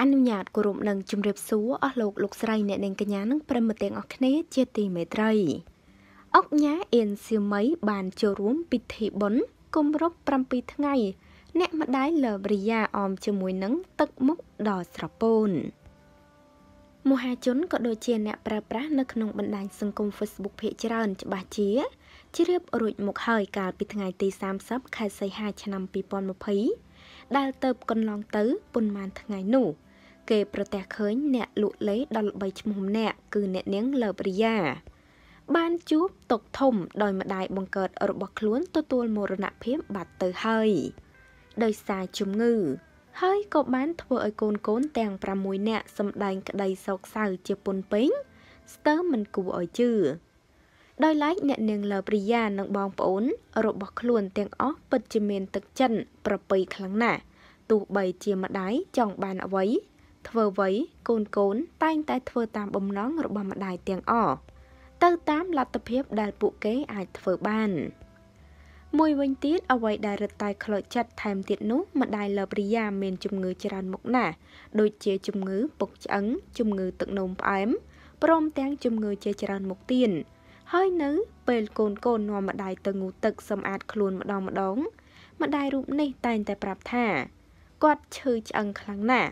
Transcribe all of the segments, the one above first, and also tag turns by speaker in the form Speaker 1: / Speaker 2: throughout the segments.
Speaker 1: អនុញ្ញាតគោរពនិងជម្រាបសួរអស់លោកលោកស្រីអ្នកនាងកញ្ញានិងប្រិមត្តទាំងអស់គ្នា ជាទីមេត្រីអុកញ៉ាអៀនសៀមីបានចូលរួមពិធីបុណ្យគម្រប់7ថ្ងៃ អ្នកម្ដាយលបរិយាអមជាមួយនឹងទឹកមុខដ៏ស្រពោនមហាជនក៏ដូចជាអ្នកប្រើប្រាស់នៅក្នុងបណ្ដាញសង្គម Facebook ភាគច្រើនច្បាស់ជាជ្រាបរួចមកហើយកាលពីថ្ងៃទី30ខែសីហាឆ្នាំ2020ដែលទៅកន្លងទៅប៉ុន្មានថ្ងៃនោះគេប្រទះឃើញអ្នកលក់លេ ដល់បីឈ្មោះម្នាក់គឺអ្នកនាងលើបរិយាបានជួបຕົកធំដោយម្ដាយបង្កើតរបស់ខ្លួន ទទួលមរណភាពបាត់ទៅហើយដោយសារជំងឺហើយក៏បាន ធ្វើឲ្យកូនកូនទាំង6នាក់សម្ដែងក្តីសោកសៅជាពុនពេញស្ទើរមិនគួរឲ្យជឿដោយឡែកអ្នកនាងលើប្រិយា និងបងប្អូនរបស់ខ្លួនទាំងអស់ពិតជាមានទឹកចិត្តប្រពៃខ្លាំងណាស់ទោះបីជាម្ដាយចង់ បានអ្វីធ្វើអ្វីកូនកូន តែងតែធ្វើតាមបំណងរបស់ម្ដាយទាំងអស់ទៅតាមលទ្ធភាពដែលពួកគេអាចធ្វើបាន មួយវិញទៀតអ្វីដែលរឹតតែខ្លោចចិត្តថែមទៀតនោះម្ដាយលើប្រិយាមានជំងឺច្រើនមុខណាស់ដូចជាជំងឺពុកឆ្អឹង ជំងឺទឹកនោមផ្អែមព្រមទាំងជំងឺជាច្រើនមុខទៀតហើយនៅពេលកូនកូននាំម្ដាយទៅងូតទឹកសម្អាតខ្លួនម្ដងម្ដង ម្ដាយរូបនេះតែងតែប្រាប់ថាគាត់ឈឺឆ្អឹងខ្លាំងណាស់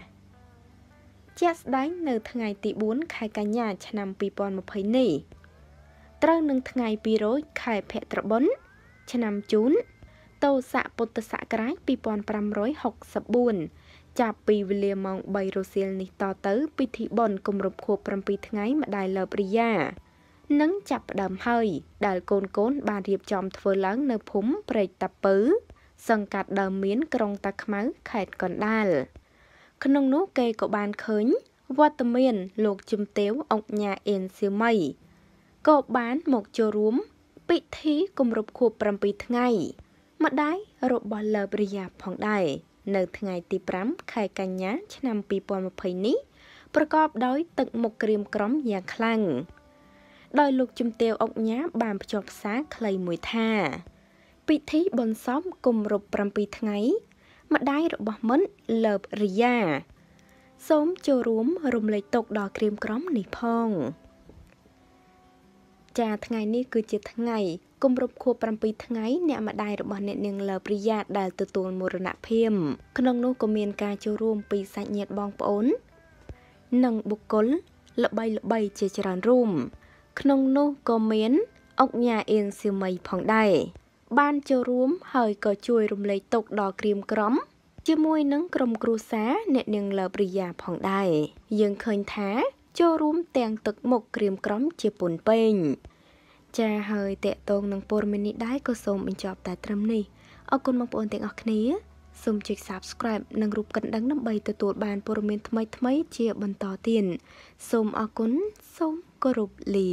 Speaker 1: ជាក់ស្ដែងនៅថ្ងៃទី4ខែកញ្ញា ឆ្នាំ2020នេះត្រូវនឹងថ្ងៃ200ខែភទ្របនឆ្នាំជូនតោស័កពុទ្ធសករាជ2564ចាប់ពីវេលាម៉ោង3រសៀលនេះតទៅ ពិធីបុណ្យគម្រប់ខួប7ថ្ងៃម្ដាយលើបរិយានឹងចាប់ផ្ដើមហើយ ដែលកូនកូន បានរៀបចំធ្វើឡើងនៅភូមិព្រែកតាពៅសង្កាត់ដើមមានក្រុងតាខ្មៅខេត្តកណ្ដាល។ក្នុងនោះគេក៏បានឃើញវត្តមាន លោកជំទាវអង្គញាអៀនសៀមីក៏បានមកចូលរួម ពិធីគម្រប់ខួប7ថ្ងៃ ម្ដាយរបស់លើបរិយាផងដែរនៅថ្ងៃទី5ខែកញ្ញា ឆ្នាំ2020នេះ ប្រកបដោយ ទឹកមុខក្រៀមក្រំយ៉ាងខ្លាំងដោយលោកជំទាវអង្គញាបានភ្ជាប់សារខ្លីមួយថា ពិធីបុណ្យសពគម្រប់7ថ្ងៃម្ដាយរបស់មិនលើបរិយាសូមចូលរួមរំលែកទុកដល់ក្រៀមក្រំនេះផង ចាថ្ងៃនេះគឺជាថ្ងៃគម្រប់ខួប7ថ្ងៃអ្នកម្ដាយរបស់អ្នកនាងលើប្រិយាដែលទទួលមរណភាពក្នុងនោះក៏មានការចូលរួមពីសាច់ញាតិបងប្អូន និងបុគ្គលល្បីល្បីជាច្រើនរួម ក្នុងនោះក៏មានអុកញ៉ាអៀនសៀមីផងដែរបានចូលរួមហើយក៏ជួយរំលែកទុកដល់ក្រៀមក្រំជាមួយនឹងក្រុមគ្រួសារអ្នកនាងលើប្រិយាផងដែរយើងឃើញថាចូលរួមទាំង ទឹកមុខក្រៀមក្រំជាពុនពេញចាហើយតកតងនឹងព័ត៌មាននេះដែរក៏សូមបញ្ចប់តែត្រឹមនេះអរគុណបងប្អូនទាំងអស់គ្នាសូមចុច Subscribe និងរូបកណ្ដឹងដើម្បីទទួលបានព័ត៌មានថ្មីៗជាបន្តទៀតសូមអរគុណសូមគោរពលា